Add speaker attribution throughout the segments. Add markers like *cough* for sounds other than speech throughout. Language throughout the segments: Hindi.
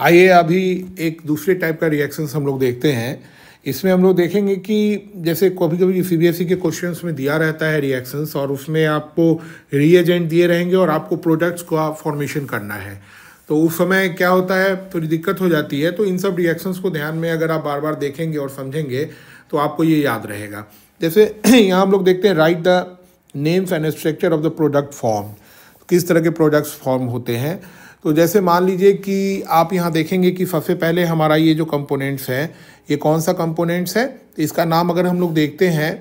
Speaker 1: आइए अभी एक दूसरे टाइप का रिएक्शन हम लोग देखते हैं इसमें हम लोग देखेंगे कि जैसे कभी कभी सी बी एस के क्वेश्चंस में दिया रहता है रिएक्शंस और उसमें आपको रिएजेंट दिए रहेंगे और आपको प्रोडक्ट्स का फॉर्मेशन करना है तो उस समय क्या होता है थोड़ी दिक्कत हो जाती है तो इन सब रिएक्शंस को ध्यान में अगर आप बार बार देखेंगे और समझेंगे तो आपको ये याद रहेगा जैसे *clears throat* यहाँ हम लोग देखते हैं right the names and structure of the product form किस तरह के प्रोडक्ट्स फॉर्म होते हैं तो जैसे मान लीजिए कि आप यहाँ देखेंगे कि सबसे पहले हमारा ये जो कंपोनेंट्स है ये कौन सा कंपोनेंट्स है तो इसका नाम अगर हम लोग देखते हैं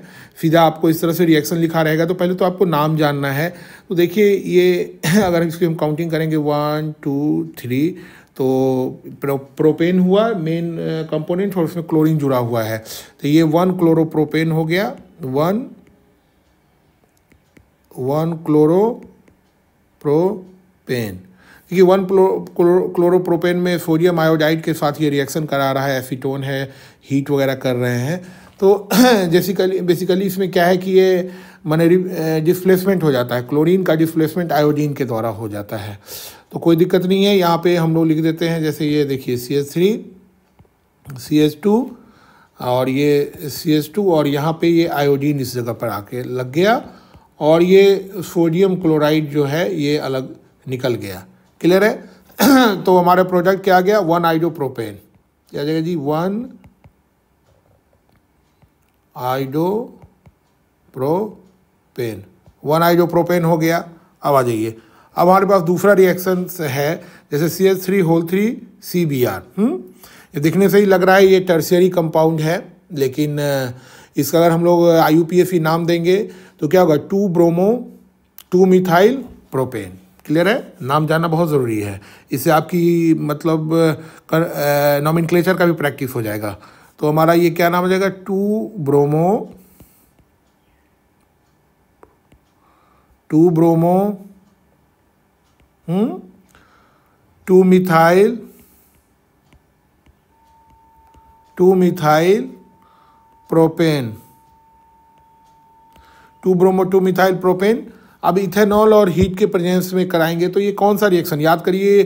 Speaker 1: सीधा आपको इस तरह से रिएक्शन लिखा रहेगा तो पहले तो आपको नाम जानना है तो देखिए ये *clears throat* अगर इसकी हम काउंटिंग करेंगे वन टू थ्री तो प्रो, प्रोपेन हुआ मेन कंपोनेंट और उसमें क्लोरीन जुड़ा हुआ है तो ये वन क्लोरोप्रोपेन हो गया वन वन क्लोरो प्रोपेन क्योंकि वन क्लोरोप्रोपेन में सोडियम आयोडाइड के साथ ये रिएक्शन करा रहा है एसीटोन है हीट वगैरह कर रहे हैं तो बेसिकली *clears throat* बेसिकली इसमें क्या है कि ये मैंने डिस्प्लेसमेंट हो जाता है क्लोरीन का डिस्प्लेसमेंट आयोडीन के द्वारा हो जाता है तो कोई दिक्कत नहीं है यहाँ पे हम लोग लिख देते हैं जैसे ये देखिए C S three C H two और ये सी एस टू और यहाँ पे ये आयोडीन इस जगह पर आके लग गया और ये सोडियम क्लोराइड जो है ये अलग निकल गया क्लियर है *clears throat* तो हमारे प्रोडक्ट क्या आ गया वन आइडोप्रोपेन क्या जाएगा जी वन प्रोपेन वन प्रोपेन हो गया अब आ जाइए अब हमारे पास दूसरा रिएक्शन है जैसे C H three whole three C B R ये दिखने से ही लग रहा है ये टर्सियरी कंपाउंड है लेकिन इसका अगर हम लोग आई e नाम देंगे तो क्या होगा two bromo two methyl propane clear है नाम जानना बहुत ज़रूरी है इससे आपकी मतलब नॉमिन क्लेचर का भी प्रैक्टिस हो जाएगा तो हमारा ये क्या नाम हो जाएगा two bromo two bromo hmm two methyl two methyl propane two bromo two methyl propane अब इथेनॉल और हीट के प्रेजेंस में कराएंगे तो ये कौन सा रिएक्शन याद करिए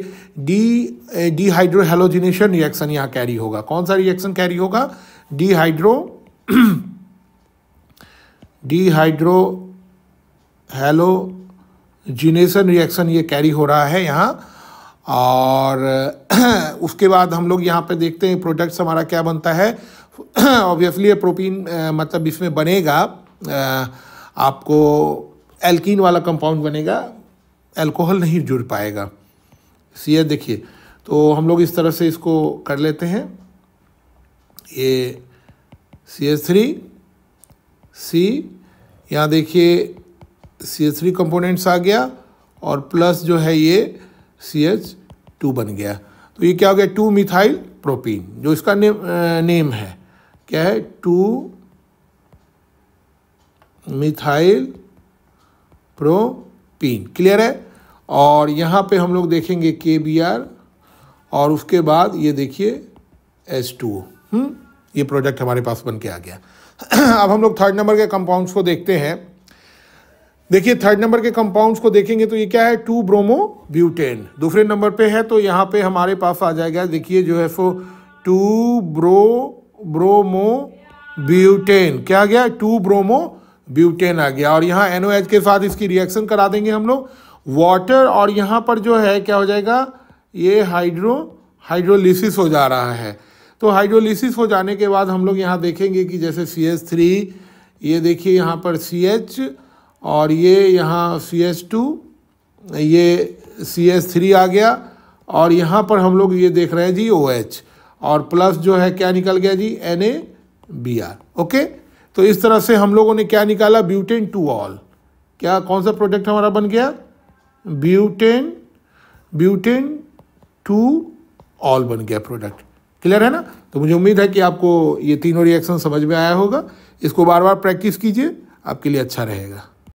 Speaker 1: डी डीहाइड्रोहेलोजिनेशन रिएक्शन यहाँ कैरी होगा कौन सा रिएक्शन कैरी होगा डीहाइड्रो डिहाइड्रो हेलोजिनेशन रिएक्शन ये कैरी हो रहा है यहाँ और *clears throat* उसके बाद हम लोग यहाँ पे देखते हैं प्रोडक्ट्स हमारा क्या बनता है ऑब्वियसली *clears throat* ये प्रोटीन मतलब इसमें बनेगा आपको एल्कीन वाला कंपाउंड बनेगा एल्कोहल नहीं जुड़ पाएगा सी देखिए तो हम लोग इस तरह से इसको कर लेते हैं ये सी एच थ्री सी यहाँ देखिए सी एच थ्री कंपोनेंट्स आ गया और प्लस जो है ये सी एच टू बन गया तो ये क्या हो गया टू मिथाइल प्रोपीन जो इसका नेम नेम है क्या है टू मिथाइल प्रोपीन क्लियर है और यहाँ पे हम लोग देखेंगे के बी आर और उसके बाद ये देखिए एस टू हम्म? ये प्रोडक्ट हमारे पास बन के आ गया *clears throat* अब हम लोग थर्ड नंबर के कंपाउंड्स को देखते हैं देखिए थर्ड नंबर के कंपाउंड्स को देखेंगे तो ये क्या है टू ब्रोमो ब्यूटेन दूसरे नंबर पे है तो यहाँ पे हमारे पास आ जाएगा देखिए जो है सो टू ब्रो ब्रोमो ब्यूटेन क्या गया टू ब्रोमो ब्यूटेन आ गया और यहाँ एन के साथ इसकी रिएक्शन करा देंगे हम लोग वाटर और यहाँ पर जो है क्या हो जाएगा ये हाइड्रो हाइड्रोलिसिस हो जा रहा है तो हाइड्रोलिसिस हो जाने के बाद हम लोग यहाँ देखेंगे कि जैसे सी एच थ्री ये देखिए यहाँ पर सी एच और ये यहाँ सी एच टू ये सी एच थ्री आ गया और यहाँ पर हम लोग ये देख रहे हैं जी ओ OH, एच और प्लस जो है क्या निकल गया जी N A B R okay तो इस तरह से हम लोगों ने क्या निकाला ब्यूटेन टू ऑल क्या कौन सा प्रोडक्ट हमारा बन गया ब्यूटेन ब्यूटेन टू ऑल बन गया प्रोडक्ट क्लियर है ना तो मुझे उम्मीद है कि आपको ये तीनों रिएक्शन समझ में आया होगा इसको बार बार प्रैक्टिस कीजिए आपके लिए अच्छा रहेगा